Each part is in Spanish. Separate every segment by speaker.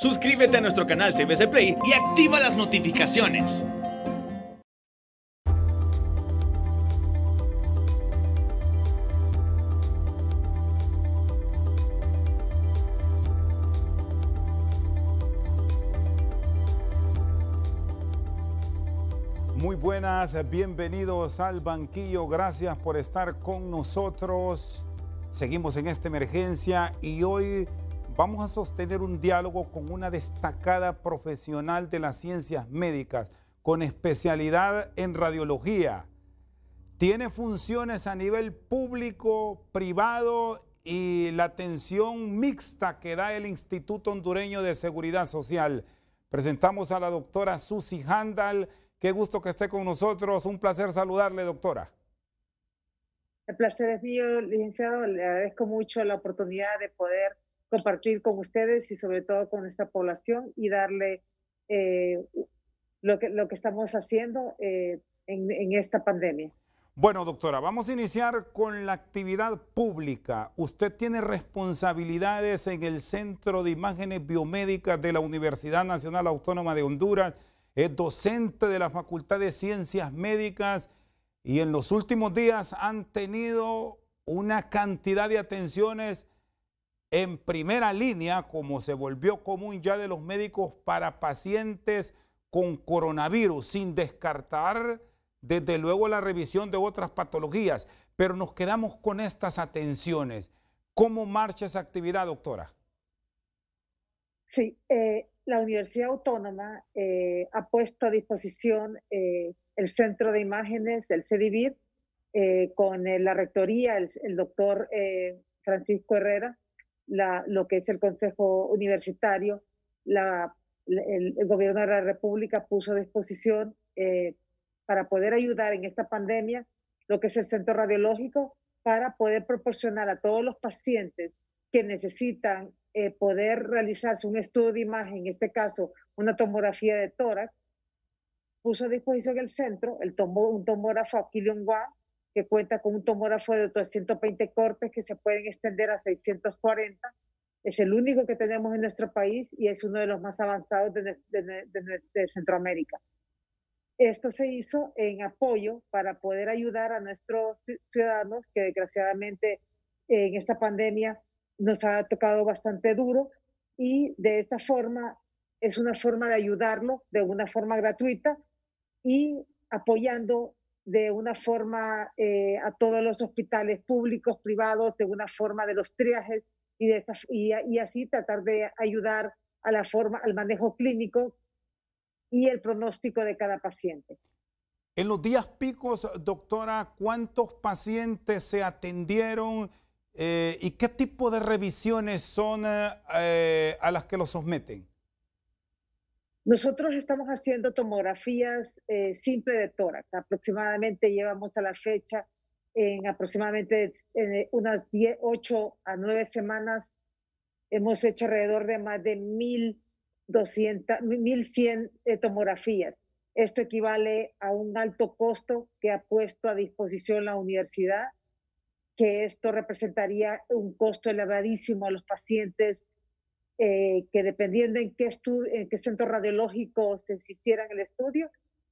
Speaker 1: Suscríbete a nuestro canal TVC Play y activa las notificaciones. Muy buenas, bienvenidos al banquillo, gracias por estar con nosotros. Seguimos en esta emergencia y hoy Vamos a sostener un diálogo con una destacada profesional de las ciencias médicas con especialidad en radiología. Tiene funciones a nivel público, privado y la atención mixta que da el Instituto Hondureño de Seguridad Social. Presentamos a la doctora Susi Handal. Qué gusto que esté con nosotros. Un placer saludarle, doctora.
Speaker 2: El placer es mío, licenciado. Le agradezco mucho la oportunidad de poder compartir con ustedes y sobre todo con esta población y darle eh, lo, que, lo que estamos haciendo eh, en, en esta pandemia.
Speaker 1: Bueno, doctora, vamos a iniciar con la actividad pública. Usted tiene responsabilidades en el Centro de Imágenes Biomédicas de la Universidad Nacional Autónoma de Honduras, es docente de la Facultad de Ciencias Médicas y en los últimos días han tenido una cantidad de atenciones en primera línea, como se volvió común ya de los médicos para pacientes con coronavirus, sin descartar desde luego la revisión de otras patologías. Pero nos quedamos con estas atenciones. ¿Cómo marcha esa actividad, doctora?
Speaker 2: Sí, eh, la Universidad Autónoma eh, ha puesto a disposición eh, el Centro de Imágenes del CDVIR con la Rectoría, el doctor Francisco Herrera, lo que es el Consejo Universitario, la, el, Gobierno de la República puso a disposición eh, para poder ayudar en esta pandemia lo que es el centro radiológico para poder proporcionar a todos los pacientes que necesitan eh, poder realizarse un estudio de imagen, en este caso una tomografía de tórax, puso a disposición el centro el un tomógrafo Aquilion que cuenta con un tomógrafo de 220 cortes que se pueden extender a 640. Es el único que tenemos en nuestro país y es uno de los más avanzados de, de Centroamérica. Esto se hizo en apoyo para poder ayudar a nuestros ciudadanos que desgraciadamente en esta pandemia nos ha tocado bastante duro y de esta forma es una forma de ayudarlo de una forma gratuita y apoyando de una forma eh, a todos los hospitales públicos, privados, de una forma de los triajes y, de y, así tratar de ayudar a la forma, al manejo clínico y el pronóstico de cada paciente.
Speaker 1: En los días picos, doctora, ¿cuántos pacientes se atendieron eh, y qué tipo de revisiones son eh, a las que los someten?
Speaker 2: Nosotros estamos haciendo tomografías eh, simple de tórax. Aproximadamente llevamos a la fecha en aproximadamente eh, unas 8 a 9 semanas. Hemos hecho alrededor de más de 1.200, 1.100 eh, tomografías. Esto equivale a un alto costo que ha puesto a disposición la universidad, que esto representaría un costo elevadísimo a los pacientes eh, que dependiendo en qué, en qué centro radiológico se hiciera el estudio,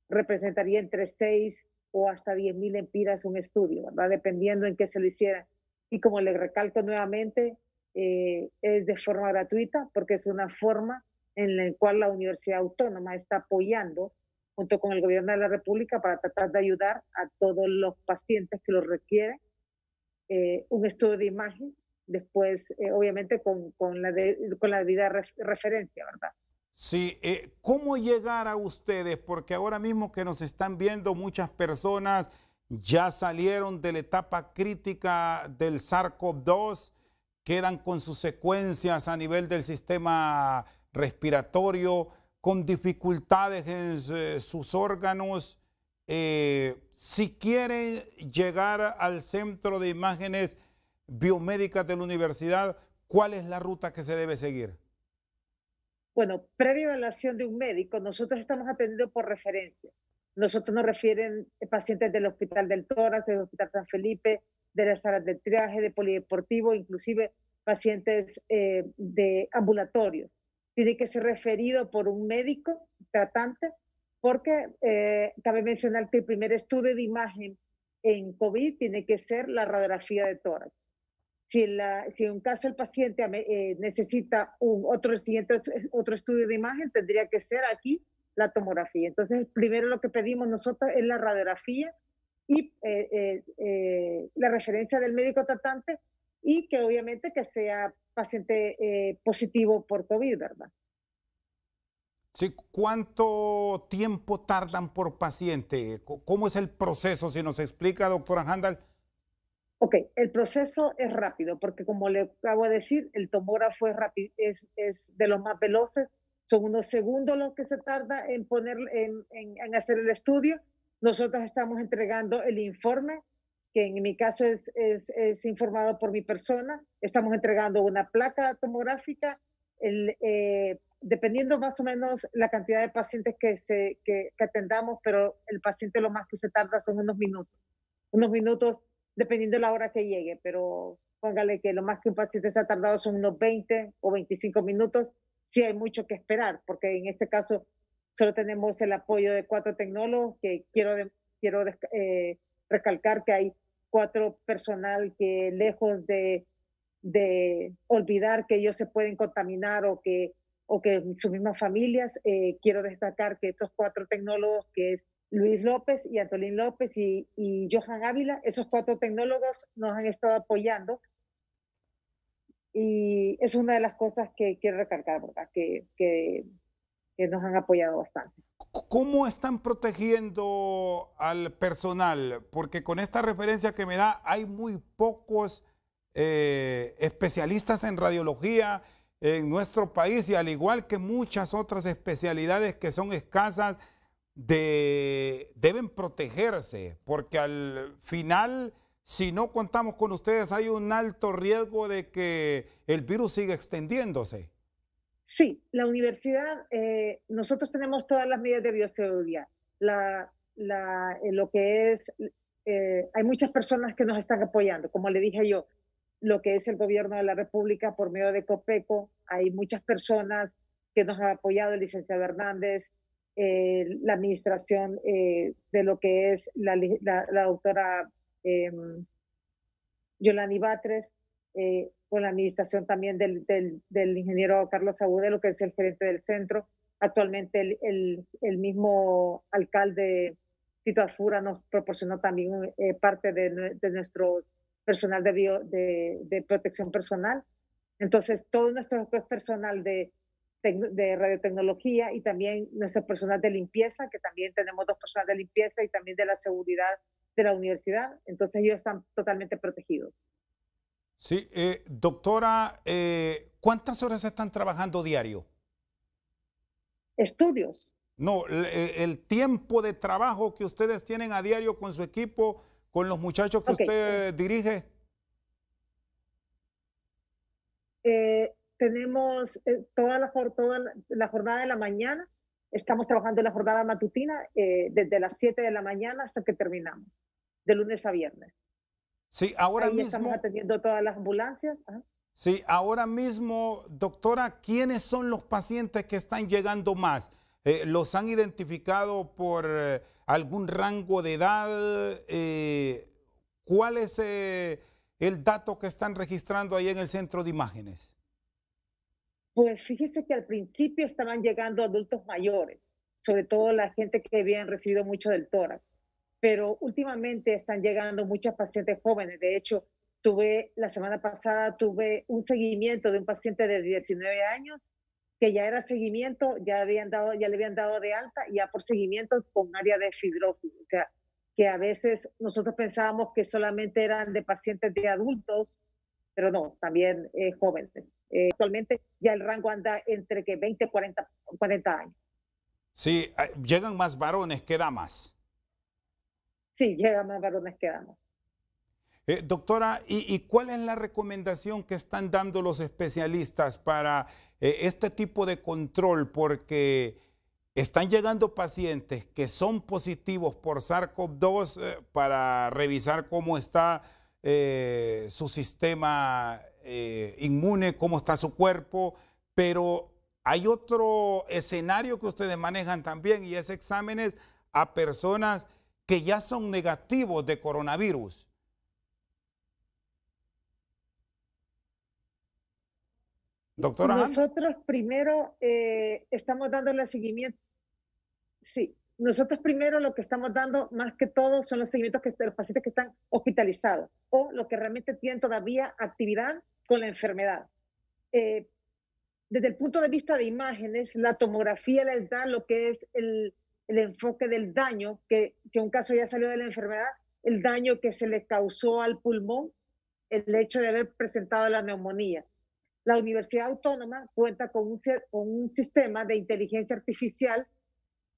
Speaker 2: representaría entre 6 o hasta 10 mil empiras un estudio, ¿verdad? Dependiendo en qué se lo hiciera. Y como le recalco nuevamente, eh, es de forma gratuita porque es una forma en la cual la Universidad Autónoma está apoyando junto con el gobierno de la República para tratar de ayudar a todos los pacientes que lo requieren. Eh, un estudio de imagen después, eh, obviamente, con, con la de, la debida referencia, ¿verdad?
Speaker 1: Sí, eh, ¿cómo llegar a ustedes? Porque ahora mismo que nos están viendo muchas personas ya salieron de la etapa crítica del SARS-CoV-2, quedan con sus secuencias a nivel del sistema respiratorio, con dificultades en sus órganos. Eh, si quieren llegar al centro de imágenes biomédicas de la universidad, ¿cuál es la ruta que se debe seguir?
Speaker 2: Bueno, previa evaluación de un médico, nosotros estamos atendiendo por referencia. Nosotros nos refieren eh, pacientes del Hospital del Tórax, del Hospital San Felipe, de las salas de triaje, de polideportivo, inclusive pacientes eh, de ambulatorios. Tiene que ser referido por un médico tratante porque eh, cabe mencionar que el primer estudio de imagen en COVID tiene que ser la radiografía de tórax si, en, la, si en un caso el paciente eh, necesita un, otro, siguiente, otro estudio de imagen, tendría que ser aquí la tomografía. Entonces, primero lo que pedimos nosotros es la radiografía y eh, eh, la referencia del médico tratante y que obviamente que sea paciente positivo por COVID, ¿verdad?
Speaker 1: Sí, ¿cuánto tiempo tardan por paciente? ¿Cómo es el proceso? Si nos explica, doctora Handal,
Speaker 2: Ok, el proceso es rápido, porque como le acabo de decir, el tomógrafo es, es, de los más veloces, son unos segundos los que se tarda en, poner, en, hacer el estudio. Nosotros estamos entregando el informe, que en mi caso es, informado por mi persona. Estamos entregando una placa tomográfica, eh, dependiendo más o menos la cantidad de pacientes que, se, que atendamos, pero el paciente lo más que se tarda son unos minutos. Unos minutos dependiendo de la hora que llegue, pero póngale que lo más que un paciente se ha tardado son unos 20 o 25 minutos, si hay mucho que esperar, porque en este caso solo tenemos el apoyo de cuatro tecnólogos, que quiero, quiero eh, recalcar que hay cuatro personal que lejos de, olvidar que ellos se pueden contaminar o que, o que sus mismas familias, eh, quiero destacar que estos cuatro tecnólogos, que es Luis López y Antolín López y, y Johan Ávila, esos cuatro tecnólogos nos han estado apoyando y es una de las cosas que quiero recalcar, ¿verdad? Que, nos han apoyado bastante.
Speaker 1: ¿Cómo están protegiendo al personal? Porque con esta referencia que me da, hay muy pocos eh, especialistas en radiología en nuestro país y al igual que muchas otras especialidades que son escasas de, deben protegerse, porque al final, si no contamos con ustedes, hay un alto riesgo de que el virus siga extendiéndose.
Speaker 2: Sí, la universidad, eh, nosotros tenemos todas las medidas de bioseguridad. La, eh, lo que es, eh, hay muchas personas que nos están apoyando, como le dije yo, lo que es el gobierno de la República por medio de COPECO, hay muchas personas que nos han apoyado, el licenciado Hernández, eh, la administración eh, de lo que es la, la, doctora em, Yolani Batres, eh, con la administración también del, ingeniero Carlos Agudelo, que es el gerente del centro. Actualmente el, mismo alcalde Tito Azura nos proporcionó también parte de, nuestro personal de, de protección personal. Entonces, todo nuestro personal de de radiotecnología y también nuestras personas de limpieza, que también tenemos dos personas de limpieza y también de la seguridad de la universidad. Entonces ellos están totalmente protegidos.
Speaker 1: Sí, eh, doctora, eh, ¿cuántas horas están trabajando diario?
Speaker 2: Estudios.
Speaker 1: No, el, tiempo de trabajo que ustedes tienen a diario con su equipo, con los muchachos que usted eh. dirige.
Speaker 2: Eh, tenemos eh, toda, la, toda la, jornada de la mañana, estamos trabajando en la jornada matutina eh, desde las 7 de la mañana hasta que terminamos, de lunes a viernes.
Speaker 1: Sí, ahora mismo. Estamos
Speaker 2: atendiendo todas las ambulancias.
Speaker 1: Sí, ahora mismo, doctora, ¿quiénes son los pacientes que están llegando más? Eh, ¿Los han identificado por algún rango de edad? ¿Cuál es el dato que están registrando ahí en el centro de imágenes?
Speaker 2: Pues fíjese que al principio estaban llegando adultos mayores, sobre todo la gente que habían recibido mucho del tórax, pero últimamente están llegando muchas pacientes jóvenes. De hecho, tuve la semana pasada tuve un seguimiento de un paciente de 19 años que ya era seguimiento, ya habían dado, ya le habían dado de alta ya por seguimiento con área de fibrosis, o sea, que a veces nosotros pensábamos que solamente eran de pacientes de adultos, pero no, también eh, jóvenes. Eh, actualmente ya el rango anda entre que 20 y 40, años.
Speaker 1: Sí, ah, llegan más varones que damas.
Speaker 2: Sí, llegan más varones que damas.
Speaker 1: Eh, doctora, ¿y, cuál es la recomendación que están dando los especialistas para eh, este tipo de control? Porque están llegando pacientes que son positivos por SARS-CoV-2 para revisar cómo está su sistema eh, inmune, cómo está su cuerpo, pero hay otro escenario que ustedes manejan también y es exámenes a personas que ya son negativos de coronavirus. Doctora.
Speaker 2: Nosotros primero eh, estamos dándole seguimiento. Sí, nosotros primero lo que estamos dando más que todo son los seguimientos que de los pacientes que están hospitalizados o los que realmente tienen todavía actividad con la enfermedad. Eh, desde el punto de vista de imágenes, la tomografía les da lo que es el, el enfoque del daño, que si un caso ya salió de la enfermedad, el daño que se le causó al pulmón, el hecho de haber presentado la neumonía. La Universidad Autónoma cuenta con un, con un sistema de inteligencia artificial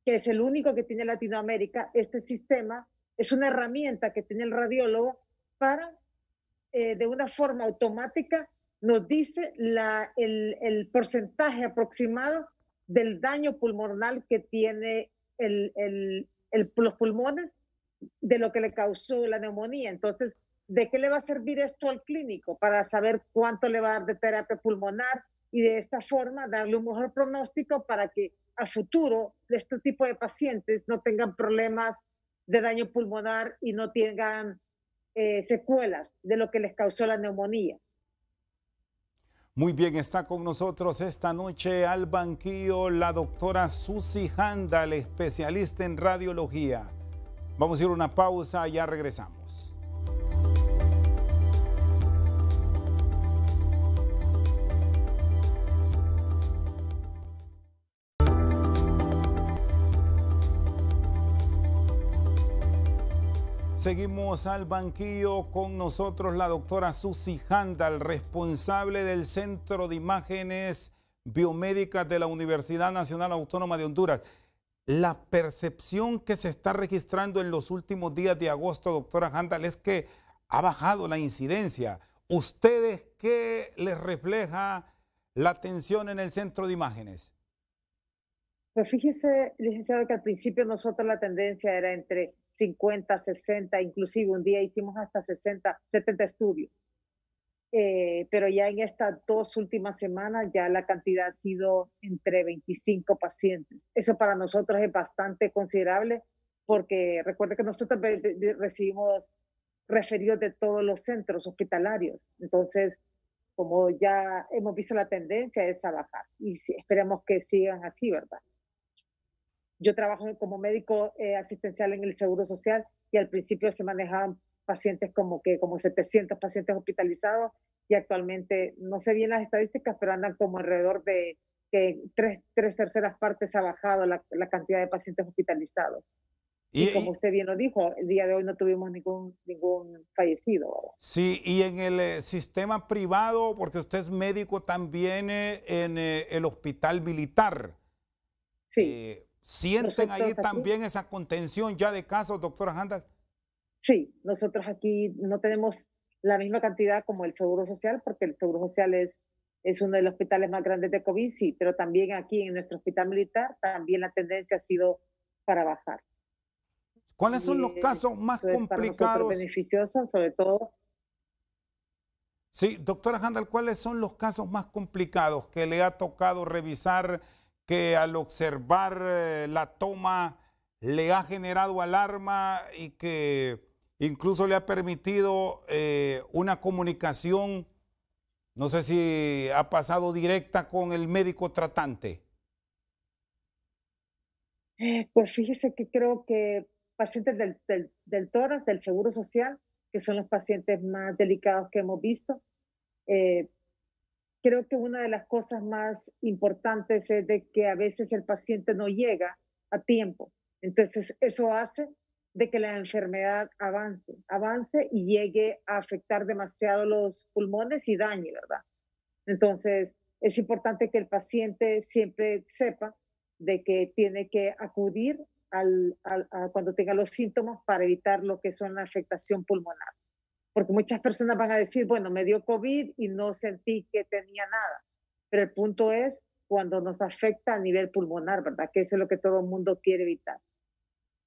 Speaker 2: que es el único que tiene Latinoamérica, este sistema es una herramienta que tiene el radiólogo para, eh, de una forma automática, nos dice la, el, porcentaje aproximado del daño pulmonar que tiene los pulmones de lo que le causó la neumonía. Entonces, ¿de qué le va a servir esto al clínico? Para saber cuánto le va a dar de terapia pulmonar y de esta forma darle un mejor pronóstico para que a futuro de este tipo de pacientes no tengan problemas de daño pulmonar y no tengan eh, secuelas de lo que les causó la neumonía.
Speaker 1: Muy bien, está con nosotros esta noche al banquillo la doctora Susi Handal, especialista en radiología. Vamos a ir a una pausa, ya regresamos. Seguimos al banquillo con nosotros la doctora Susi Handal, responsable del Centro de Imágenes Biomédicas de la Universidad Nacional Autónoma de Honduras. La percepción que se está registrando en los últimos días de agosto, doctora Handal, es que ha bajado la incidencia. ¿Ustedes qué les refleja la atención en el centro de imágenes?
Speaker 2: Pues fíjese, licenciado, que al principio nosotros la tendencia era entre 50, 60, inclusive un día hicimos hasta 60, 70 estudios. Eh, pero ya en estas dos últimas semanas ya la cantidad ha sido entre 25 pacientes. Eso para nosotros es bastante considerable porque recuerden que nosotros recibimos referidos de todos los centros hospitalarios. Entonces, como ya hemos visto la tendencia es a bajar y esperamos que sigan así, ¿verdad? Yo trabajo como médico eh, asistencial en el Seguro Social y al principio se manejaban pacientes como que como 700 pacientes hospitalizados y actualmente no sé bien las estadísticas, pero andan como alrededor de que tres, tres terceras partes ha bajado la, cantidad de pacientes hospitalizados. Y, como usted bien lo dijo, el día de hoy no tuvimos ningún, ningún fallecido.
Speaker 1: Sí, y en el eh, sistema privado, porque usted es médico también eh, en el hospital militar. Sí. ¿Sienten ahí también esa contención ya de casos, doctora
Speaker 2: Handal? Sí, nosotros aquí no tenemos la misma cantidad como el Seguro Social, porque el Seguro Social es, es uno de los hospitales más grandes de COVID, pero también aquí en nuestro hospital militar también la tendencia ha sido para bajar. ¿Cuáles son los eh, casos más complicados? beneficiosos, sobre todo.
Speaker 1: Sí, doctora Handal, ¿cuáles son los casos más complicados que le ha tocado revisar que al observar eh, la toma le ha generado alarma y que incluso le ha permitido eh, una comunicación, no sé si ha pasado directa con el médico tratante.
Speaker 2: Eh, pues fíjese que creo que pacientes del, del, del TORAS, del Seguro Social, que son los pacientes más delicados que hemos visto, creo que una de las cosas más importantes es de que a veces el paciente no llega a tiempo. Entonces, eso hace de que la enfermedad avance, avance y llegue a afectar demasiado los pulmones y dañe, ¿verdad? Entonces, es importante que el paciente siempre sepa de que tiene que acudir al, cuando tenga los síntomas para evitar lo que son la afectación pulmonar porque muchas personas van a decir, bueno, me dio COVID y no sentí que tenía nada. Pero el punto es cuando nos afecta a nivel pulmonar, ¿verdad? Que eso es lo que todo el mundo quiere evitar.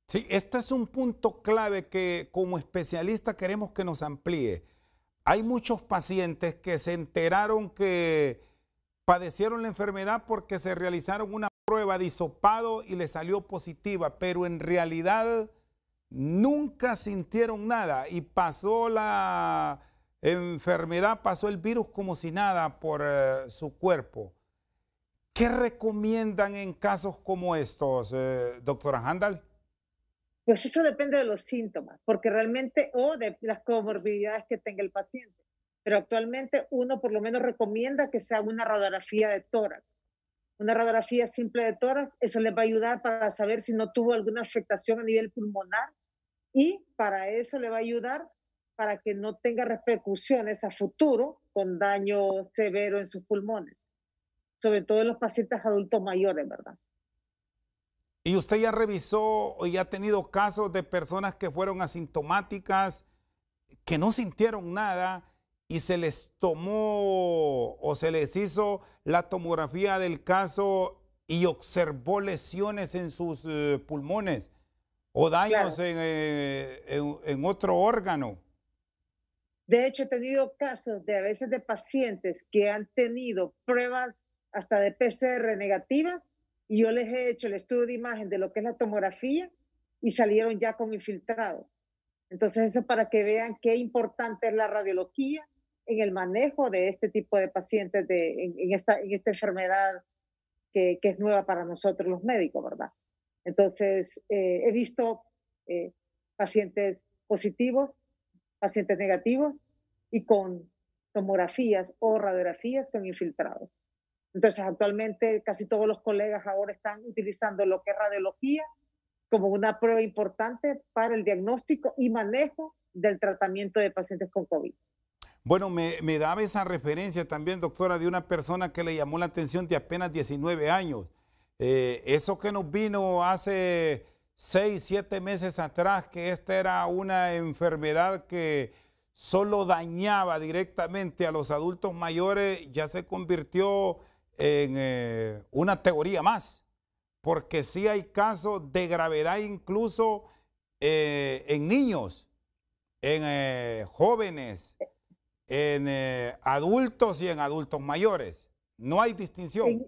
Speaker 2: Sí, este es un punto
Speaker 1: clave que como especialista queremos que nos amplíe. Hay muchos pacientes que se enteraron que padecieron la enfermedad porque se realizaron una prueba de hisopado y le salió positiva, pero en realidad nunca sintieron nada y pasó la enfermedad, pasó el virus como si nada por eh, su cuerpo. ¿Qué recomiendan en casos como estos, eh, doctora Handal?
Speaker 2: Pues eso depende de los síntomas, porque realmente o de las comorbilidades que tenga el paciente. Pero actualmente uno por lo menos recomienda que se una radiografía de tórax. Una radiografía simple de tórax, eso les va a ayudar para saber si no tuvo alguna afectación a nivel pulmonar y para eso le va a ayudar para que no tenga repercusiones a futuro con daño severo en sus pulmones, sobre todo en los pacientes adultos mayores, ¿verdad?
Speaker 1: ¿Y usted ya revisó y ya ha tenido casos de personas que fueron asintomáticas, que no sintieron nada y se les tomó o se les hizo la tomografía del caso y observó lesiones en sus eh, pulmones? o daños eh, en, otro órgano.
Speaker 2: De hecho, he tenido casos de a veces de pacientes que han tenido pruebas hasta de PCR negativas y yo les he hecho el estudio de imagen de lo que es la tomografía y salieron ya con infiltrado. Entonces, eso para que vean qué importante es la radiología en el manejo de este tipo de pacientes de, en, esta, en esta enfermedad que, que es nueva para nosotros los médicos, ¿verdad? Entonces, eh, he visto eh, pacientes positivos, pacientes negativos y con tomografías o radiografías con infiltrados. Entonces, actualmente casi todos los colegas ahora están utilizando lo que es radiología como una prueba importante para el diagnóstico y manejo del tratamiento de pacientes con COVID.
Speaker 1: Bueno, me, me daba esa referencia también, doctora, de una persona que le llamó la atención de apenas 19 años eh, eso que nos vino hace seis, siete meses atrás, que esta era una enfermedad que solo dañaba directamente a los adultos mayores, ya se convirtió en eh, una teoría más, porque sí hay casos de gravedad incluso eh, en niños, en jóvenes, en adultos y en adultos mayores. No hay distinción.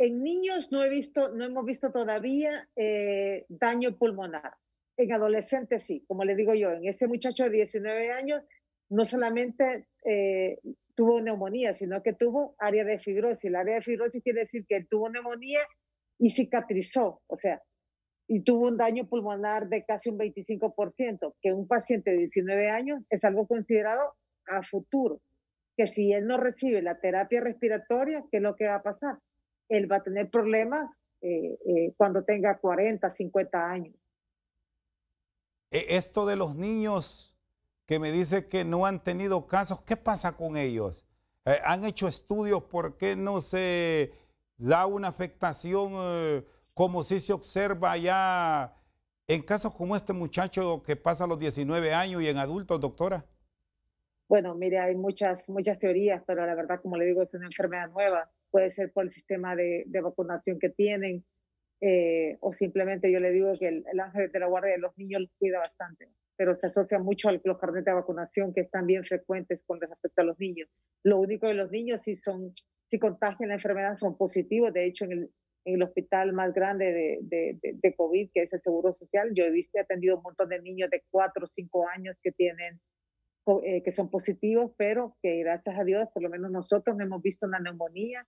Speaker 2: En niños no, he visto, no hemos visto todavía eh, daño pulmonar. En adolescentes sí, como le digo yo, en ese muchacho de 19 años no solamente eh, tuvo neumonía, sino que tuvo área de fibrosis. El área de fibrosis quiere decir que tuvo neumonía y cicatrizó, o sea, y tuvo un daño pulmonar de casi un 25%, que un paciente de 19 años es algo considerado a futuro, que si él no recibe la terapia respiratoria, ¿qué es lo que va a pasar? él va a tener problemas eh, eh, cuando tenga 40, 50 años.
Speaker 1: E, esto de los niños que me dice que no han tenido casos, ¿qué pasa con ellos? Eh, ¿Han hecho estudios por qué no se da una afectación como si se observa ya en casos como este muchacho que pasa a los 19 años y en adultos, doctora?
Speaker 2: Bueno, mire, hay muchas, muchas teorías, pero la verdad, como le digo, es una enfermedad nueva puede ser por el sistema de, vacunación que tienen, eh, o simplemente yo le digo que el, ángel de la guardia de los niños los cuida bastante, pero se asocia mucho a los carnetes de vacunación que están bien frecuentes con respecto a los niños. Lo único de los niños, si son, si contagian la enfermedad, son positivos. De hecho, en el, en el hospital más grande de, de, COVID, que es el Seguro Social, yo he visto y atendido un montón de niños de 4 o 5 años que tienen eh, que son positivos, pero que gracias a Dios, por lo menos nosotros no hemos visto una neumonía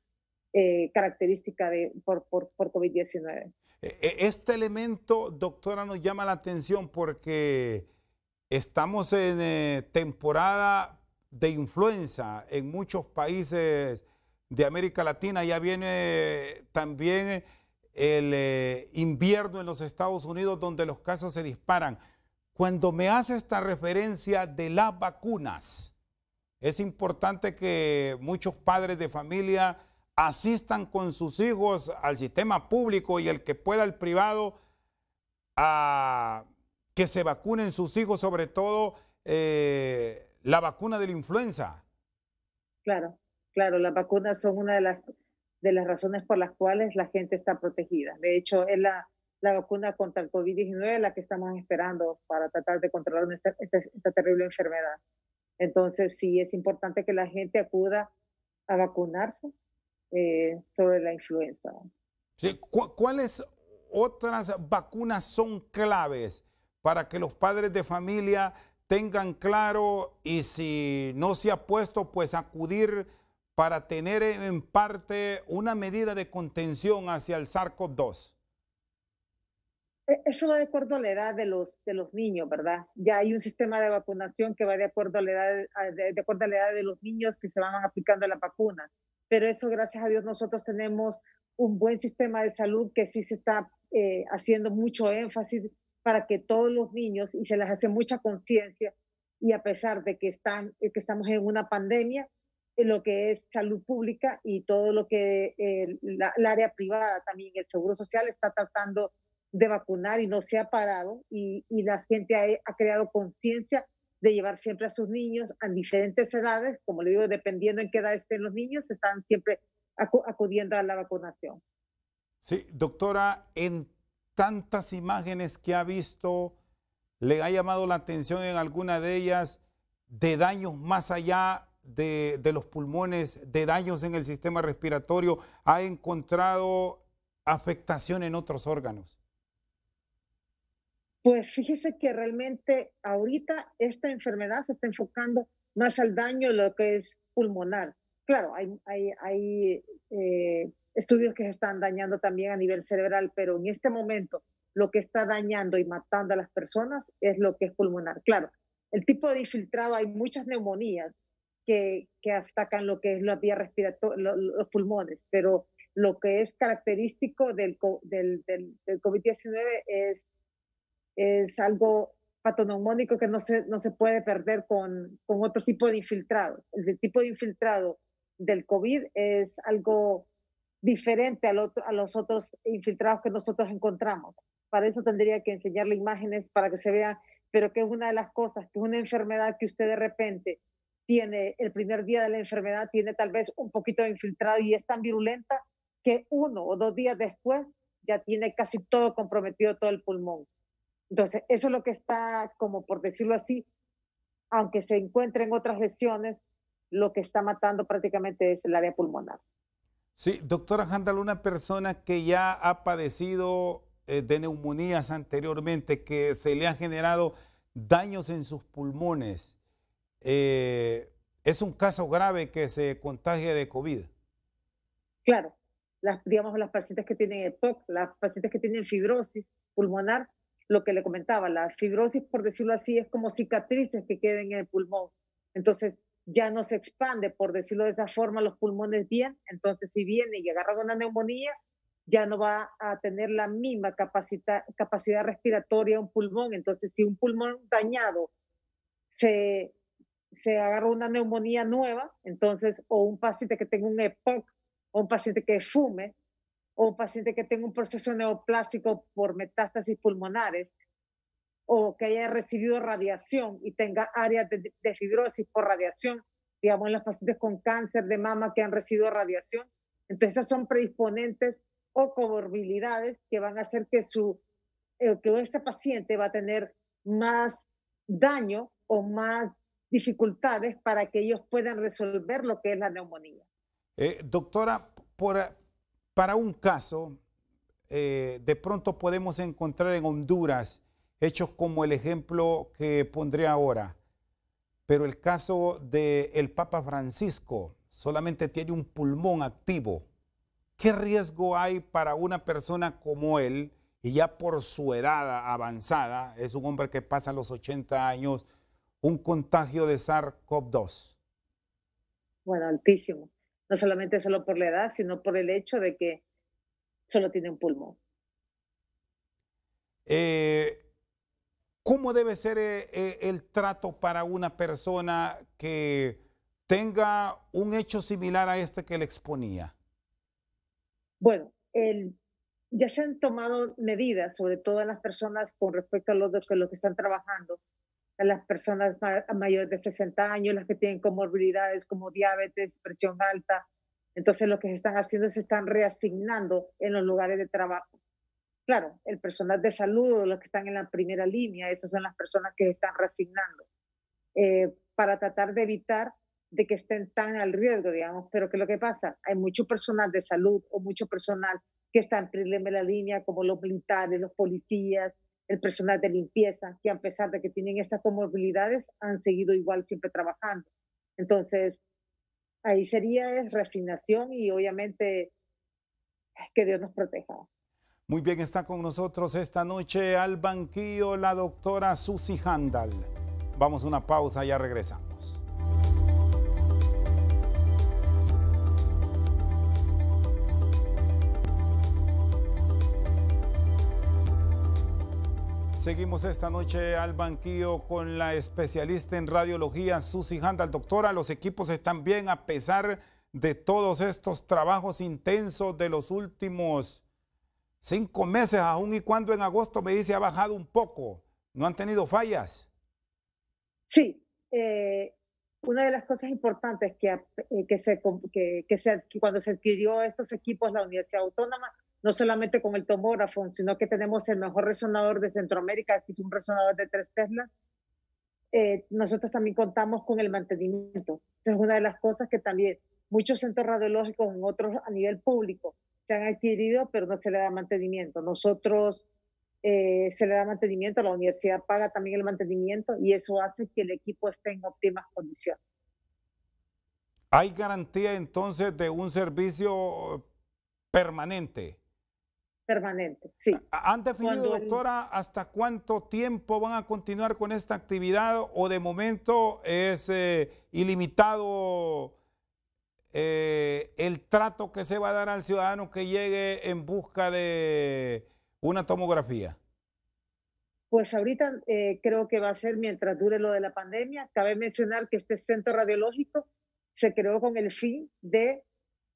Speaker 2: eh, característica de, por, por, COVID-19.
Speaker 1: E, e, este elemento, doctora, nos llama la atención porque estamos en eh, temporada de influenza en muchos países de América Latina. Ya viene eh, también el invierno en los Estados Unidos donde los casos se disparan. Cuando me hace esta referencia de las vacunas, es importante que muchos padres de familia asistan con sus hijos al sistema público y el que pueda el privado a que se vacunen sus hijos, sobre todo eh, la vacuna de la influenza.
Speaker 2: Claro, claro, las vacunas son una de las, de las razones por las cuales la gente está protegida. De hecho, es la, vacuna contra el COVID-19 la que estamos esperando para tratar de controlar esta terrible enfermedad. Entonces, sí, es importante que la gente acuda a vacunarse eh, sobre la influenza.
Speaker 1: ¿Cuáles otras vacunas son claves para que los padres de familia tengan claro y si no se ha puesto, pues acudir para tener en parte una medida de contención hacia el SARS-CoV-2?
Speaker 2: E-, eso va de acuerdo a la edad de los, de los niños, ¿verdad? Ya hay un sistema de vacunación que va de acuerdo, a la edad, de, acuerdo a la edad de los niños que se van aplicando las vacunas pero eso gracias a Dios nosotros tenemos un buen sistema de salud que sí se está eh, haciendo mucho énfasis para que todos los niños, y se les hace mucha conciencia, y a pesar de que, están, eh, que estamos en una pandemia, en lo que es salud pública y todo lo que eh, el área privada también, el Seguro Social está tratando de vacunar y no se ha parado y, y la gente ha, ha creado conciencia de llevar siempre a sus niños a diferentes edades, como le digo, dependiendo en qué edad estén los niños, están siempre acudiendo a la vacunación.
Speaker 1: Sí, doctora, en tantas imágenes que ha visto, ¿le ha llamado la atención en alguna de ellas de daños más allá de, de los pulmones, de daños en el sistema respiratorio? ¿Ha encontrado afectación en otros órganos?
Speaker 2: Pues fíjese que realmente ahorita esta enfermedad se está enfocando más al daño lo que es pulmonar. Claro, hay, eh, estudios que se están dañando también a nivel cerebral, pero en este momento lo que está dañando y matando a las personas es lo que es pulmonar. Claro, el tipo de infiltrado, hay muchas neumonías que, atacan lo que es la vía respiratoria los pulmones, pero lo que es característico del COVID-19 es es algo patognomónico que no se, puede perder con, otro tipo de infiltrado. El tipo de infiltrado del COVID es algo diferente al otro, a los otros infiltrados que nosotros encontramos. Para eso tendría que enseñarle imágenes para que se vea, pero que es una de las cosas, que es una enfermedad que usted de repente tiene, el primer día de la enfermedad tiene tal vez un poquito de infiltrado y es tan virulenta que uno o dos días después ya tiene casi todo comprometido, todo el pulmón. Entonces, eso es lo que está, como por decirlo así, aunque se encuentren otras lesiones, lo que está matando prácticamente es el área pulmonar.
Speaker 1: Sí, doctora Handal, una persona que ya ha padecido eh, de neumonías anteriormente, que se le han generado daños en sus pulmones, eh, ¿es un caso grave que se contagie de COVID?
Speaker 2: Claro, las, digamos, las pacientes que tienen EPOC, las pacientes que tienen fibrosis pulmonar, lo que le comentaba, la fibrosis, por decirlo así, es como cicatrices que queden en el pulmón. Entonces ya no se expande, por decirlo de esa forma, los pulmones bien. Entonces si viene y agarra una neumonía, ya no va a tener la misma capacidad respiratoria un pulmón. Entonces si un pulmón dañado se, se agarra una neumonía nueva, entonces, o un paciente que tenga un EPOC, o un paciente que fume, o un paciente que tenga un proceso neoplásico por metástasis pulmonares, o que haya recibido radiación y tenga áreas de, fibrosis por radiación, digamos en los pacientes con cáncer de mama que han recibido radiación. Entonces, esas son predisponentes o comorbilidades que van a hacer que, su, eh, que este paciente va a tener más daño o más dificultades para que ellos puedan resolver lo que es la neumonía.
Speaker 1: Eh, doctora, por, para un caso, eh, de pronto podemos encontrar en Honduras hechos como el ejemplo que pondré ahora. Pero el caso del Papa Francisco solamente tiene un pulmón activo. ¿Qué riesgo hay para una persona como él, y ya por su edad avanzada, es un hombre que pasa los 80 años, un contagio de SARS-CoV-2?
Speaker 2: Bueno, altísimo no solamente solo por la edad, sino por el hecho de que solo tiene un pulmón. Eh, ¿Cómo
Speaker 1: debe ser eh, eh, el trato para una persona que tenga un hecho similar a este que le exponía?
Speaker 2: Bueno, ya se han tomado medidas, sobre todo en las personas con respecto a los, los que están trabajando las personas mayores de 60 años, las que tienen comorbilidades como diabetes, presión alta. Entonces lo que se están haciendo es se están reasignando en los lugares de trabajo. Claro, el personal de salud, los que están en la primera línea, esas son las personas que se están reasignando eh, para tratar de evitar de que estén tan al riesgo, digamos. Pero ¿qué es lo que pasa? Hay mucho personal de salud o mucho personal que está en primera línea, como los militares, los policías, el personal de limpieza, que a pesar de que tienen estas comorbilidades, han seguido igual siempre trabajando. Entonces, ahí sería resignación y obviamente que Dios nos proteja.
Speaker 1: Muy bien, está con nosotros esta noche al banquillo la doctora Susi Handal. Vamos a una pausa, ya regresamos. Seguimos esta noche al banquillo con la especialista en radiología, Susi Handal. Doctora, los equipos están bien a pesar de todos estos trabajos intensos de los últimos cinco meses, aún y cuando en agosto me dice ha bajado un poco. ¿No han tenido fallas?
Speaker 2: Sí. Eh, una de las cosas importantes que, eh, se, cuando se adquirió estos equipos la Universidad Autónoma no solamente con el tomógrafo, sino que tenemos el mejor resonador de Centroamérica, que es un resonador de tres Teslas. Eh, nosotros también contamos con el mantenimiento. Es una de las cosas que también muchos centros radiológicos en otros a nivel público se han adquirido, pero no se le da mantenimiento. Nosotros eh, se le da mantenimiento, la universidad paga también el mantenimiento y eso hace que el equipo esté en óptimas condiciones.
Speaker 1: ¿Hay garantía entonces de un servicio permanente? permanente. Sí. ¿Han definido, doctora, hasta cuánto tiempo van a continuar con esta actividad o de momento es eh, ilimitado eh, el trato que se va a dar al ciudadano que llegue en busca de una tomografía?
Speaker 2: Pues ahorita eh, creo que va a ser mientras dure lo de la pandemia. Cabe mencionar que este centro radiológico se creó con el fin de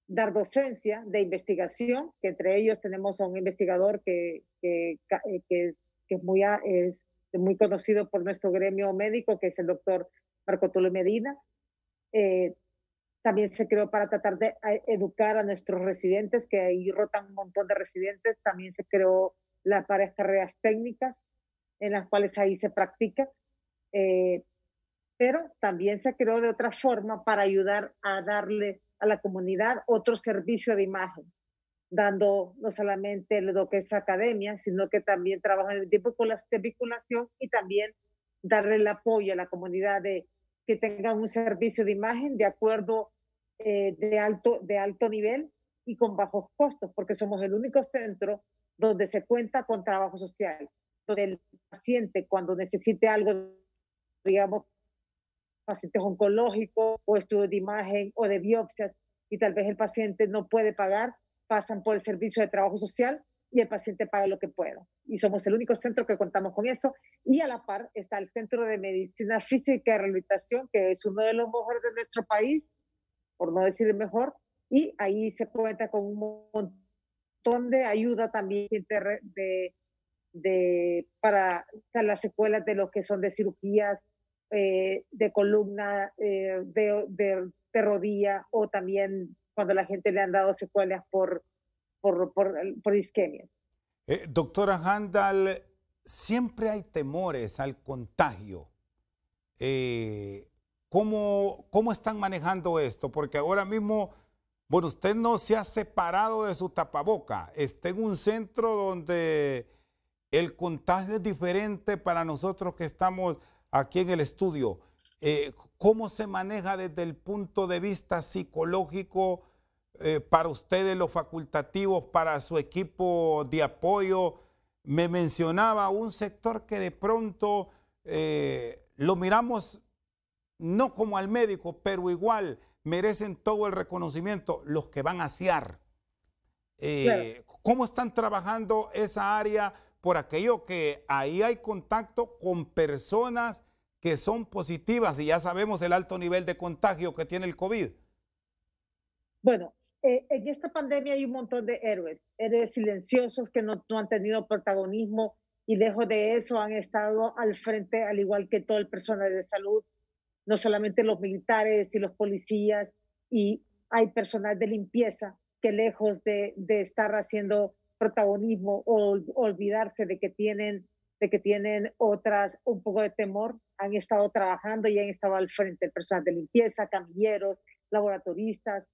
Speaker 2: dar docencia de investigación, que entre ellos tenemos a un investigador que, que, eh, es, muy, es muy conocido por nuestro gremio médico, que es el doctor Marco Tulio Medina. Eh, también se creó para tratar de educar a nuestros residentes, que ahí rotan un montón de residentes. También se creó las varias carreras técnicas en las cuales ahí se practica. Eh, pero también se creó de otra forma para ayudar a darle a la comunidad otro servicio de imagen, dando no solamente lo que es academia, sino que también trabajo en el tiempo con la vehiculación y también darle el apoyo a la comunidad de que tenga un servicio de imagen de acuerdo eh, de, alto, de alto nivel y con bajos costos, porque somos el único centro donde se cuenta con trabajo social, donde el paciente cuando necesite algo, digamos, pacientes oncológicos o estudios de imagen o de biopsias y tal vez el paciente no puede pagar, pasan por el servicio de trabajo social y el paciente paga lo que pueda. Y somos el único centro que contamos con eso. Y a la par está el Centro de Medicina Física y Rehabilitación, que es uno de los mejores de nuestro país, por no decir el mejor, y ahí se cuenta con un montón de ayuda también de, para las secuelas de los que son de cirugías, eh, de columna, de, eh, de, rodilla o también cuando la gente le han dado secuelas por, por, por, isquemia.
Speaker 1: Eh, doctora Handal, siempre hay temores al contagio. ¿cómo, ¿Cómo están manejando esto? Porque ahora mismo... Bueno, usted no se ha separado de su tapaboca. Está en un centro donde el contagio es diferente para nosotros que estamos aquí en el estudio, eh, ¿cómo se maneja desde el punto de vista psicológico eh, para ustedes los facultativos, para su equipo de apoyo? Me mencionaba un sector que de pronto eh, lo miramos no como al médico, pero igual merecen todo el reconocimiento los que van a asear. ¿Cómo están trabajando esa área por aquello que ahí hay contacto con personas que son positivas y ya sabemos el alto nivel de contagio que tiene el COVID.
Speaker 2: Bueno, eh, en esta pandemia hay un montón de héroes, héroes silenciosos que no, han tenido protagonismo y lejos de eso han estado al frente, al igual que todo el personal de salud, no solamente los militares y los policías, y hay personal de limpieza que lejos de, de estar haciendo protagonismo o olvidarse de que tienen de que tienen otras un poco de temor, han estado trabajando y han estado al frente personas de limpieza, camilleros, laboratoristas,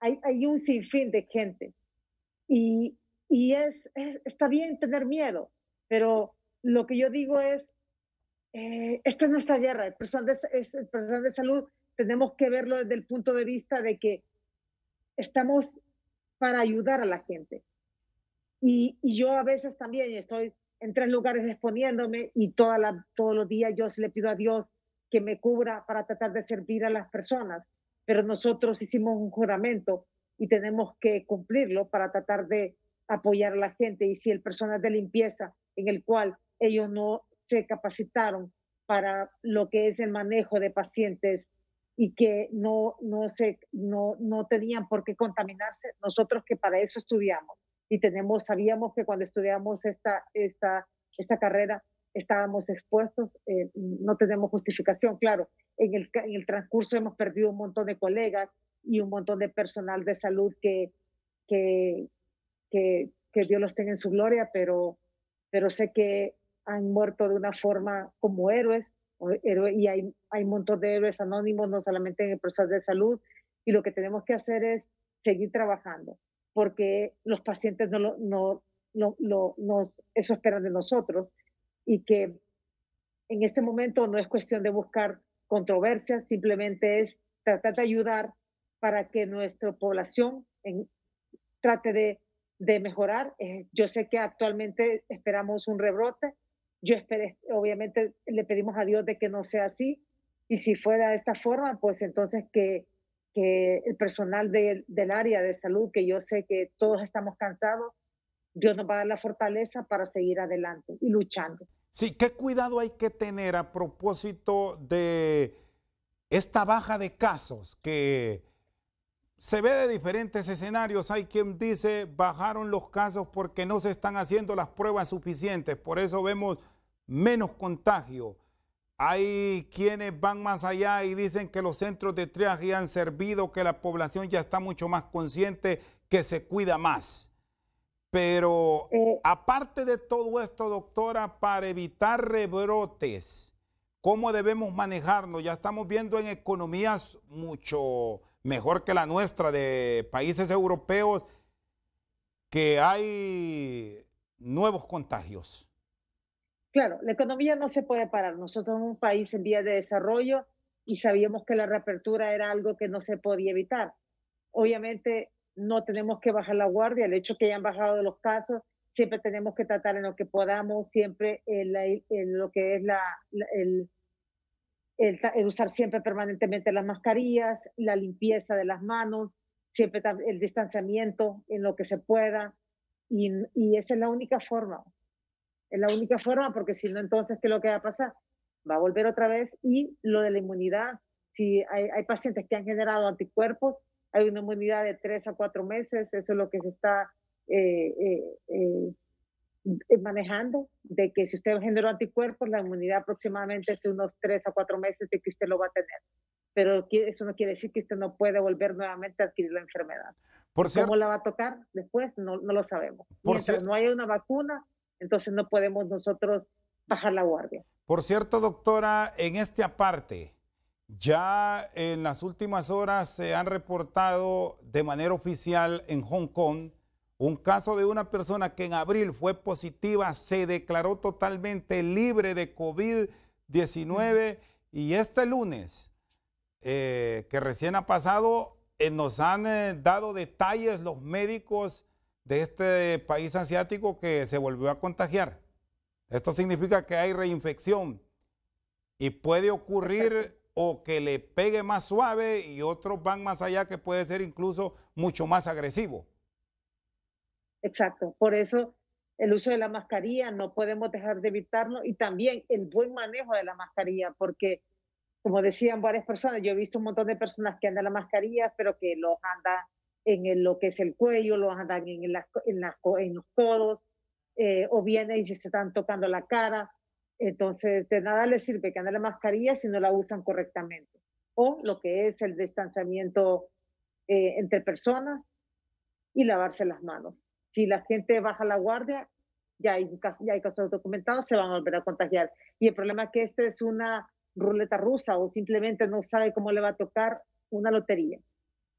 Speaker 2: hay, hay un sinfín de gente. Y, es, está bien tener miedo, pero lo que yo digo es, eh, esta es nuestra guerra, de, el personal de salud tenemos que verlo desde el punto de vista de que estamos para ayudar a la gente, y, yo a veces también estoy en tres lugares exponiéndome y toda la, todos los días yo le pido a Dios que me cubra para tratar de servir a las personas. Pero nosotros hicimos un juramento y tenemos que cumplirlo para tratar de apoyar a la gente. Y si el personal de limpieza en el cual ellos no se capacitaron para lo que es el manejo de pacientes y que no, no, se, no, no tenían por qué contaminarse, nosotros que para eso estudiamos, y tenemos, sabíamos que cuando estudiamos esta, esta, esta carrera estábamos expuestos, eh, no tenemos justificación, claro. En el, en el transcurso hemos perdido un montón de colegas y un montón de personal de salud que, que, que, Dios los tenga en su gloria, pero, pero sé que han muerto de una forma como héroes y hay, hay un montón de héroes anónimos, no solamente en el proceso de salud, y lo que tenemos que hacer es seguir trabajando, porque los pacientes no, no, no, no, eso esperan de nosotros y que en este momento no es cuestión de buscar controversias, simplemente es tratar de ayudar para que nuestra población trate de, de mejorar. Eh, yo sé que actualmente esperamos un rebrote, yo obviamente le pedimos a Dios de que no sea así y si fuera de esta forma, pues entonces que que el personal del área de salud, que yo sé que todos estamos cansados, Dios nos va a dar la fortaleza para seguir adelante y luchando. Sí, ¿qué cuidado hay que tener
Speaker 1: a propósito de esta baja de casos que se ve de diferentes escenarios? Hay quien dice bajaron los casos porque no se están haciendo las pruebas suficientes, por eso vemos menos contagio. Hay quienes van más allá y dicen que los centros de triaje han servido, que la población ya está mucho más consciente, que se cuida más. Pero eh. aparte de todo esto, doctora, para evitar rebrotes, ¿cómo debemos manejarnos? Ya estamos viendo en economías mucho mejor que la nuestra de países europeos que hay nuevos contagios.
Speaker 2: Claro, la economía no se puede parar. Nosotros somos un país en vía de desarrollo y sabíamos que la reapertura era algo que no se podía evitar. Obviamente no tenemos que bajar la guardia, el hecho que hayan bajado los casos, siempre tenemos que tratar en lo que podamos, siempre en, lo que es la, el, usar siempre permanentemente las mascarillas, la limpieza de las manos, siempre el distanciamiento en lo que se pueda. y esa es la única forma. Es la única forma, porque si no, entonces, ¿qué es lo que va a pasar? Va a volver otra vez y lo de la inmunidad, si hay, pacientes que han generado anticuerpos, hay una inmunidad de tres a cuatro meses, eso es lo que se está eh, eh, eh, manejando, de que si usted generó anticuerpos, la inmunidad aproximadamente es de unos tres a cuatro meses de que usted lo va a tener. Pero eso no quiere decir que usted no puede volver nuevamente a adquirir la enfermedad. Por ¿Cómo la va a tocar después? No, no lo sabemos. Por no hay una vacuna, entonces no podemos nosotros bajar la guardia.
Speaker 1: Por cierto, doctora, en este aparte, ya en las últimas horas se han reportado de manera oficial en Hong Kong un caso de una persona que en abril fue positiva, se declaró totalmente libre de COVID-19 y este lunes, eh, que recién ha pasado, eh, nos han eh, dado detalles los médicos de este país asiático que se volvió a contagiar. Esto significa que hay reinfección y puede ocurrir o que le pegue más suave y otros van más allá que puede ser incluso mucho más agresivo.
Speaker 2: Exacto, por eso el uso de la mascarilla no podemos dejar de evitarlo y también el buen manejo de la mascarilla, porque como decían varias personas, yo he visto un montón de personas que andan la mascarilla pero que los andan, en lo que es el cuello, lo andan en, la, en, en, los codos, eh, o bien y se están tocando la cara. Entonces, de nada les sirve que anden la mascarilla si no la usan correctamente. O lo que es el distanciamiento eh, entre personas y lavarse las manos. Si la gente baja la guardia, ya hay, ya hay casos documentados, se van a volver a contagiar. Y el problema es que este es una ruleta rusa o simplemente no sabe cómo le va a tocar una lotería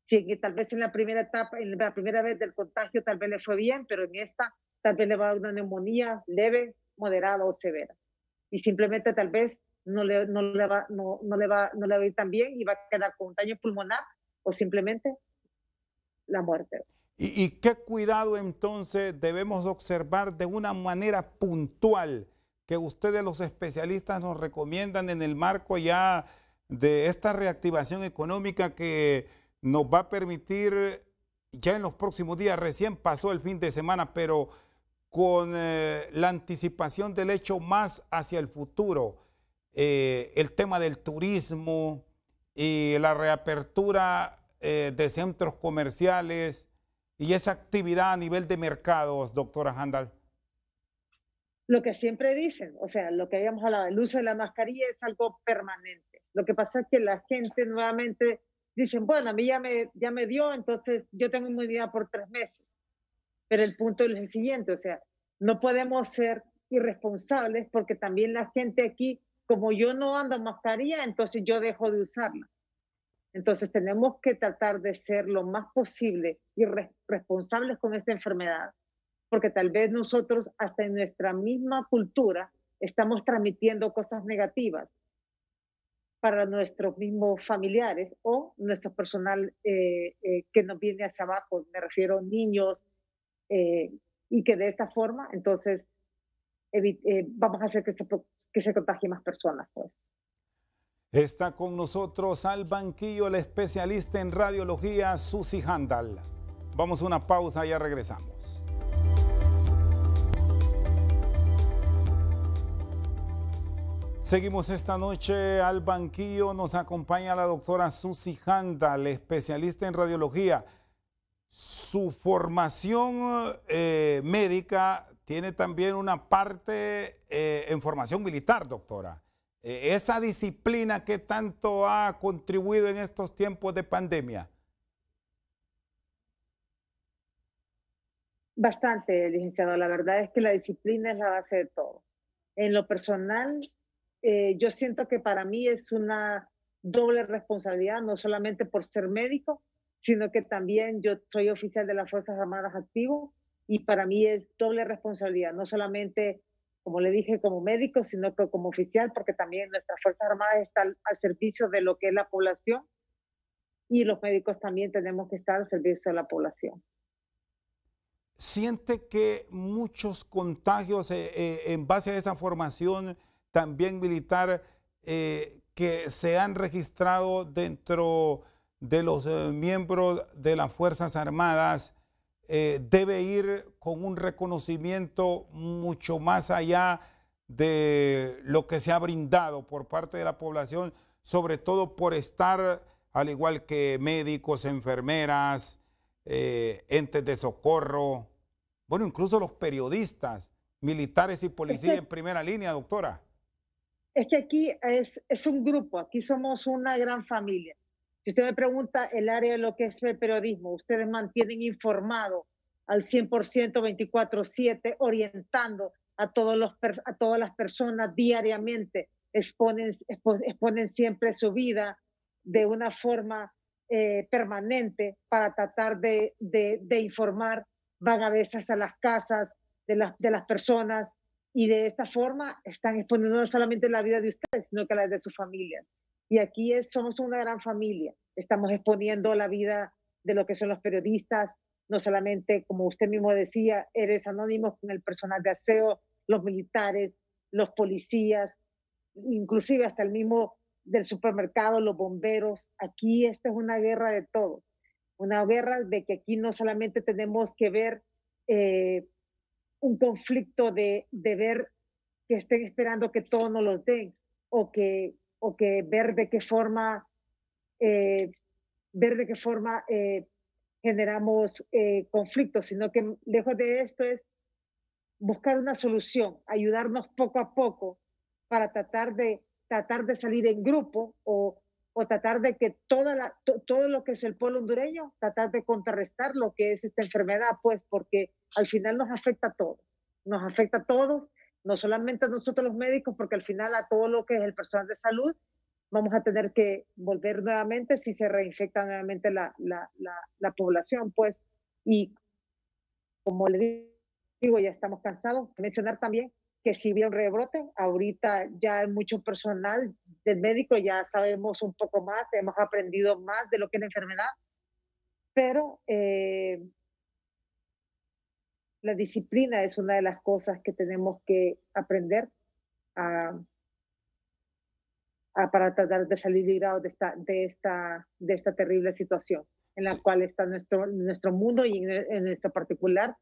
Speaker 2: si tal vez en la primera etapa, en la primera vez del contagio tal vez le fue bien, pero en esta tal vez le va a dar una neumonía leve, moderada o severa. Y simplemente tal vez no le, no le, va, no, no le, va, no le va a ir tan bien y va a quedar con un daño pulmonar o simplemente la muerte.
Speaker 1: ¿Y, qué cuidado entonces debemos observar de una manera puntual que ustedes los especialistas nos recomiendan en el marco ya de esta reactivación económica que nos va a permitir ya en los próximos días, recién pasó el fin de semana, pero con eh, la anticipación del hecho más hacia el futuro, eh, el tema del turismo y la reapertura eh, de centros comerciales y esa actividad a nivel de mercados, doctora Handal.
Speaker 2: Lo que siempre dicen, o sea, lo que habíamos hablado, el uso de la mascarilla es algo permanente. Lo que pasa es que la gente nuevamente dicen, bueno, a mí ya me, ya me dio, entonces yo tengo inmunidad por tres meses. Pero el punto es el siguiente, o sea, no podemos ser irresponsables porque también la gente aquí, como yo no ando en mascarilla, entonces yo dejo de usarla. Entonces tenemos que tratar de ser lo más posible y responsables con esta enfermedad, porque tal vez nosotros hasta en nuestra misma cultura estamos transmitiendo cosas negativas para nuestros mismos familiares o nuestro personal eh, eh, que nos viene hacia abajo, me refiero a niños, eh, y que de esta forma, entonces, vamos a hacer que se, que se contagie más personas. Pues.
Speaker 1: Está con nosotros al banquillo el especialista en radiología, Susi Handal. Vamos a una pausa, ya regresamos. Seguimos esta noche al banquillo. Nos acompaña la doctora Susi Handa, la especialista en radiología. Su formación eh, médica tiene también una parte eh, en formación militar, doctora. Eh, esa disciplina que tanto ha contribuido en estos tiempos de pandemia.
Speaker 2: Bastante, licenciado. La verdad es que la disciplina es la base de todo. En lo personal, eh, yo siento que para mí es una doble responsabilidad, no solamente por ser médico, sino que también yo soy oficial de las Fuerzas Armadas activo y para mí es doble responsabilidad, no solamente, como le dije, como médico, sino que como oficial, porque también nuestras Fuerzas Armadas están al servicio de lo que es la población y los médicos también tenemos que estar al servicio de la población. ¿Siente que
Speaker 1: muchos contagios eh, eh, en base a esa formación también militar eh, que se han registrado dentro de los eh, miembros de las Fuerzas Armadas eh, debe ir con un reconocimiento mucho más allá de lo que se ha brindado por parte de la población, sobre todo por estar, al igual que médicos, enfermeras, entes de socorro, bueno, incluso los periodistas, militares y policías en primera línea, doctora
Speaker 2: es que aquí es, es un grupo, aquí somos una gran familia. Si usted me pregunta el área de lo que es el periodismo, ustedes mantienen informado al 100%, 24/7, orientando a, todos los, a todas las personas diariamente, exponen, exponen siempre su vida de una forma eh, permanente para tratar de, informar, vagabezas a a las casas de de las personas, y de esta forma están exponiendo no solamente la vida de ustedes, sino que la de sus familias. Y aquí somos una gran familia, estamos exponiendo la vida de lo que son los periodistas, no solamente, como usted mismo decía, eres anónimo con el personal de aseo, los militares, los policías, inclusive hasta el mismo del supermercado, los bomberos. Aquí esta es una guerra de todos. una guerra de que aquí no solamente tenemos que ver eh, un conflicto de, ver que estén esperando que todos nos los den o que, o que ver de qué forma, eh, ver de qué forma eh, generamos eh, conflictos, sino que lejos de esto es buscar una solución, ayudarnos poco a poco para tratar de, tratar de salir en grupo o o tratar de que toda la, todo lo que es el pueblo hondureño, tratar de contrarrestar lo que es esta enfermedad, pues porque al final nos afecta a todos, nos afecta a todos, no solamente a nosotros los médicos, porque al final a todo lo que es el personal de salud, vamos a tener que volver nuevamente si se reinfecta nuevamente la, la, población, pues, y como le digo, ya estamos cansados, mencionar también que si bien un rebrote, ahorita ya hay mucho personal del médico ya sabemos un poco más, hemos aprendido más de lo que es la enfermedad, pero eh, la disciplina es una de las cosas que tenemos que aprender a, para tratar de salir librados de esta, de esta, de esta terrible situación en la cual está nuestro, nuestro mundo y en, este nuestro particular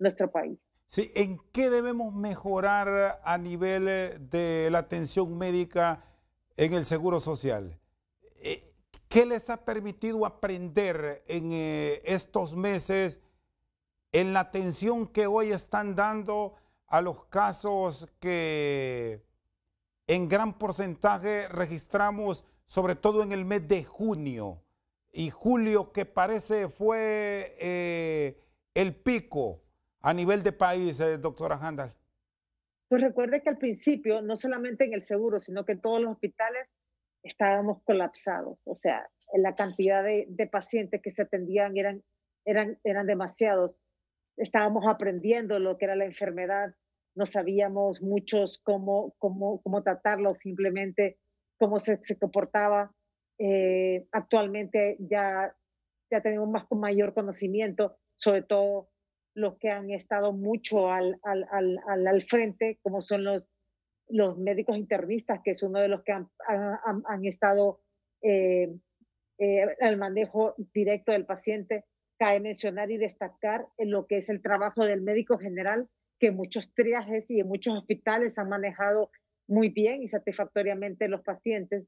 Speaker 2: nuestro país.
Speaker 1: Sí, ¿en qué debemos mejorar a nivel eh, de la atención médica en el Seguro Social. Eh, ¿Qué les ha permitido aprender en eh, estos meses en la atención que hoy están dando a los casos que en gran porcentaje registramos, sobre todo en el mes de junio y julio, que parece fue eh, el pico a nivel de país, doctora Handal?
Speaker 2: Pues recuerde que al principio, no solamente en el seguro, sino que en todos los hospitales estábamos colapsados. O sea, la cantidad de, pacientes que se atendían eran, eran, eran demasiados. Estábamos aprendiendo lo que era la enfermedad, no sabíamos muchos cómo, cómo, cómo tratarlo, simplemente cómo se, comportaba. Eh, actualmente ya, ya tenemos más con mayor conocimiento, sobre todo los que han estado mucho al, al, al, al, frente, como son los, los médicos internistas, que es uno de los que han, han, estado eh, eh, al manejo directo del paciente. cae mencionar y destacar en eh, lo que es el trabajo del médico general, que muchos triajes y en muchos hospitales han manejado muy bien y satisfactoriamente los pacientes,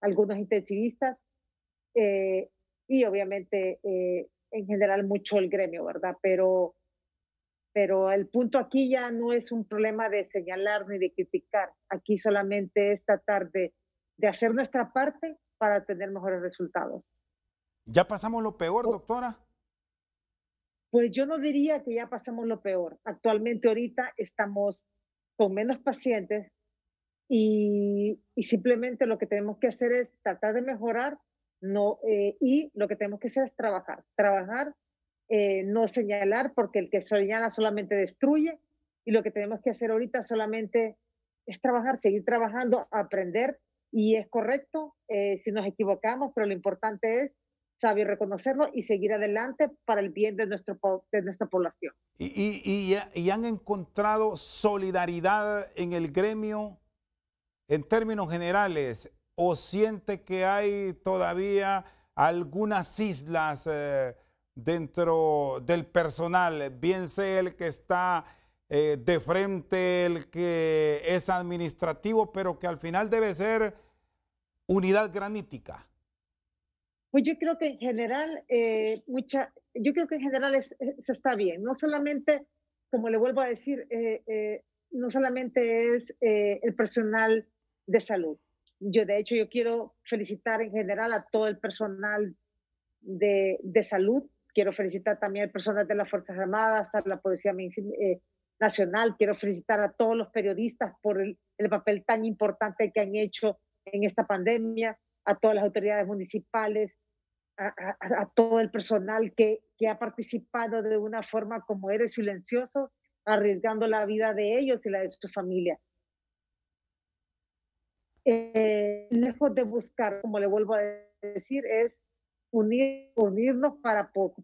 Speaker 2: algunos intensivistas, y obviamente en general mucho el gremio, ¿verdad? Pero pero el punto aquí ya no es un problema de señalar ni de criticar. Aquí solamente es tratar de, hacer nuestra parte para tener mejores resultados. ¿Ya pasamos lo peor, oh. doctora? Pues yo no diría que ya pasamos lo peor. Actualmente ahorita estamos con menos pacientes y, simplemente lo que tenemos que hacer es tratar de mejorar no, eh, y lo que tenemos que hacer es trabajar, trabajar eh, no señalar, porque el que señala solamente destruye y lo que tenemos que hacer ahorita solamente es trabajar, seguir trabajando, aprender y es correcto eh, si nos equivocamos, pero lo importante es saber reconocerlo y seguir adelante para el bien de, nuestro, de nuestra población. ¿Y, han
Speaker 1: encontrado solidaridad en el gremio en términos generales o siente que hay todavía algunas islas? Eh, dentro del personal, bien sea el que está eh, de frente, el que es administrativo, pero que al final debe ser unidad granítica?
Speaker 2: Pues yo creo que en general, eh, mucha, yo creo que en general eh, se está bien, no solamente, como le vuelvo a decir, no solamente es el personal de salud. Yo, de hecho, yo quiero felicitar en general a todo el personal de, de salud, quiero felicitar también a personas de las Fuerzas Armadas, a la Policía eh, Nacional, quiero felicitar a todos los periodistas por el, papel tan importante que han hecho en esta pandemia, a todas las autoridades municipales, a, todo el personal que, ha participado de una forma como eres silencioso, arriesgando la vida de ellos y la de su familia. Eh, lejos de buscar, como le vuelvo a decir, es unirnos para poco,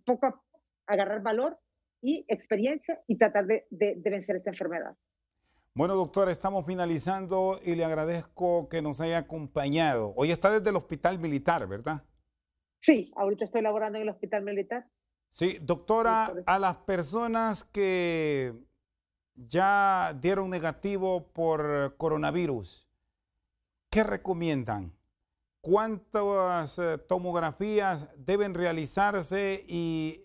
Speaker 2: agarrar valor y experiencia y tratar de, de vencer esta enfermedad.
Speaker 1: Bueno, doctora, estamos finalizando y le agradezco que nos haya acompañado. Hoy está desde el Hospital Militar, ¿verdad?
Speaker 2: Sí, ahorita estoy laborando en el Hospital Militar.
Speaker 1: Sí, doctora, a las personas que ya dieron negativo por coronavirus, ¿qué recomiendan? cuántas eh, tomografías deben realizarse y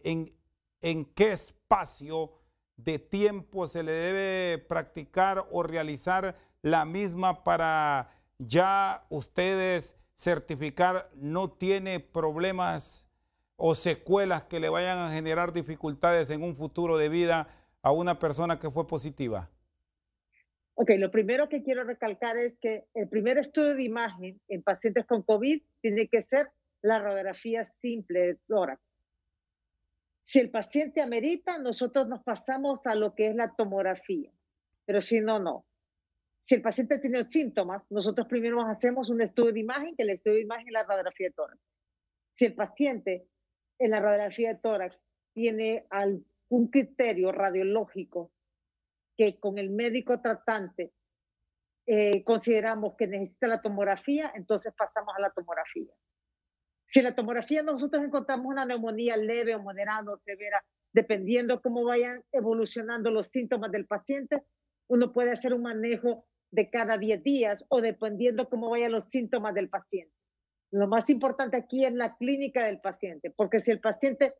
Speaker 1: en, qué espacio de tiempo se le debe practicar o realizar la misma para ya ustedes certificar no tiene problemas o secuelas que le vayan a generar dificultades en un futuro de vida a una persona que fue positiva?
Speaker 2: Ok, lo primero que quiero recalcar es que el primer estudio de imagen en pacientes con COVID tiene que ser la radiografía simple de tórax. Si el paciente amerita, nosotros nos pasamos a lo que es la tomografía, pero si no, no. Si el paciente tiene síntomas, nosotros primero hacemos un estudio de imagen, que el estudio de imagen es la radiografía de tórax. Si el paciente en la radiografía de tórax tiene algún criterio radiológico que con el médico tratante eh, consideramos que necesita la tomografía, entonces pasamos a la tomografía. Si la tomografía nosotros encontramos una neumonía leve o moderada o severa, dependiendo cómo vayan evolucionando los síntomas del paciente, uno puede hacer un manejo de cada 10 días o dependiendo cómo vayan los síntomas del paciente. Lo más importante aquí es la clínica del paciente, porque si el paciente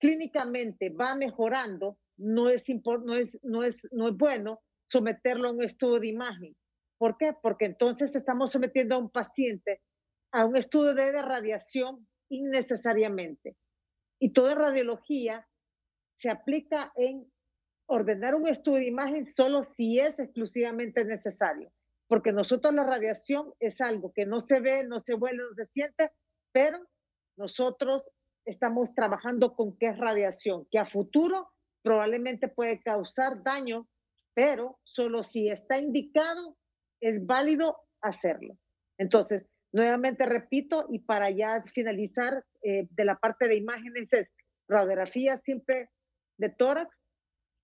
Speaker 2: clínicamente va mejorando, no es, no es, no es, no es bueno someterlo a un estudio de imagen. ¿Por qué? Porque entonces estamos sometiendo a un paciente a un estudio de radiación innecesariamente. Y toda radiología se aplica en ordenar un estudio de imagen solo si es exclusivamente necesario. Porque nosotros la radiación es algo que no se ve, no se vuelve no se siente, pero nosotros estamos trabajando con qué es radiación, que a futuro probablemente puede causar daño, pero solo si está indicado es válido hacerlo. Entonces, nuevamente repito, y para ya finalizar eh, de la parte de imágenes es radiografía siempre de tórax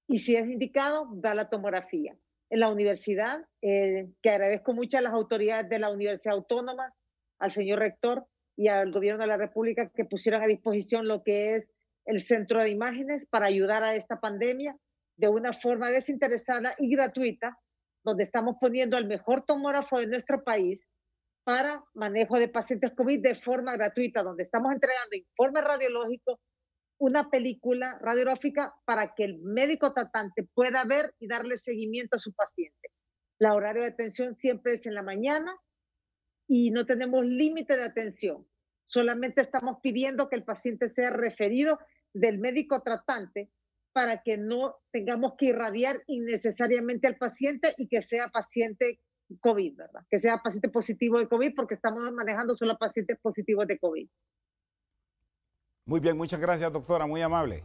Speaker 2: y si es indicado, da la tomografía. En la universidad, eh, que agradezco mucho a las autoridades de la Universidad Autónoma, al señor rector y al gobierno de la República que pusieron a disposición lo que es el Centro de Imágenes para ayudar a esta pandemia de una forma desinteresada y gratuita, donde estamos poniendo el mejor tomógrafo de nuestro país para manejo de pacientes COVID de forma gratuita, donde estamos entregando informes radiológicos, una película radiográfica para que el médico tratante pueda ver y darle seguimiento a su paciente. La horario de atención siempre es en la mañana y no tenemos límite de atención. Solamente estamos pidiendo que el paciente sea referido del médico tratante para que no tengamos que irradiar innecesariamente al paciente y que sea paciente COVID, ¿verdad? Que sea paciente positivo de COVID porque estamos manejando solo pacientes positivos de COVID.
Speaker 1: Muy bien, muchas gracias doctora, muy amable.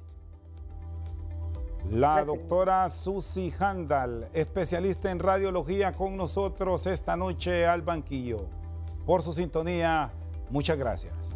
Speaker 1: La doctora Susi Handal, especialista en radiología con nosotros esta noche al banquillo. Por su sintonía, Muchas gracias.